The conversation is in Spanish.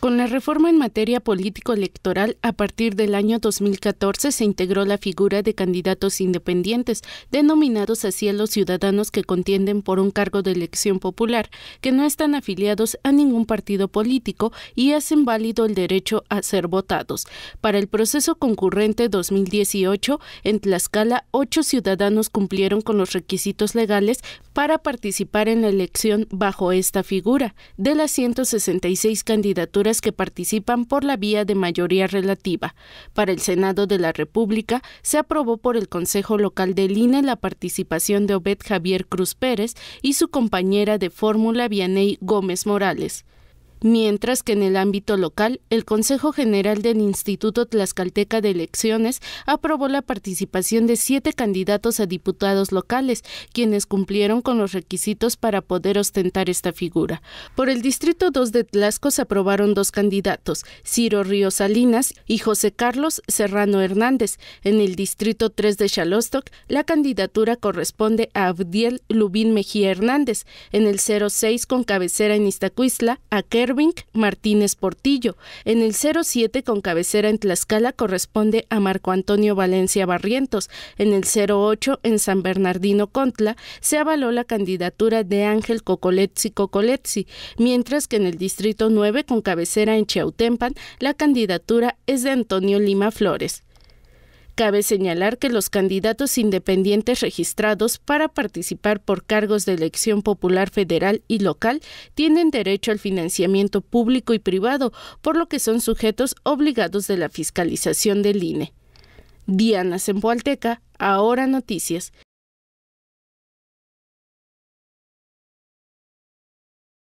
Con la reforma en materia político-electoral, a partir del año 2014 se integró la figura de candidatos independientes, denominados así a los ciudadanos que contienden por un cargo de elección popular, que no están afiliados a ningún partido político y hacen válido el derecho a ser votados. Para el proceso concurrente 2018, en Tlaxcala, ocho ciudadanos cumplieron con los requisitos legales para participar en la elección bajo esta figura. De las 166 candidaturas, que participan por la vía de mayoría relativa. Para el Senado de la República, se aprobó por el Consejo Local de INE la participación de Obed Javier Cruz Pérez y su compañera de fórmula Vianey Gómez Morales mientras que en el ámbito local, el Consejo General del Instituto Tlaxcalteca de Elecciones aprobó la participación de siete candidatos a diputados locales, quienes cumplieron con los requisitos para poder ostentar esta figura. Por el Distrito 2 de Tlaxco se aprobaron dos candidatos, Ciro Río Salinas y José Carlos Serrano Hernández. En el Distrito 3 de Chalostoc la candidatura corresponde a Abdiel Lubín Mejía Hernández. En el 06 con cabecera en Iztacuistla, a Martínez Portillo. En el 07 con cabecera en Tlaxcala corresponde a Marco Antonio Valencia Barrientos. En el 08 en San Bernardino Contla se avaló la candidatura de Ángel Cocoletzi Cocoletzi, mientras que en el distrito 9 con cabecera en Chiautempan la candidatura es de Antonio Lima Flores. Cabe señalar que los candidatos independientes registrados para participar por cargos de elección popular federal y local tienen derecho al financiamiento público y privado, por lo que son sujetos obligados de la fiscalización del INE. Diana Zempoalteca, Ahora Noticias,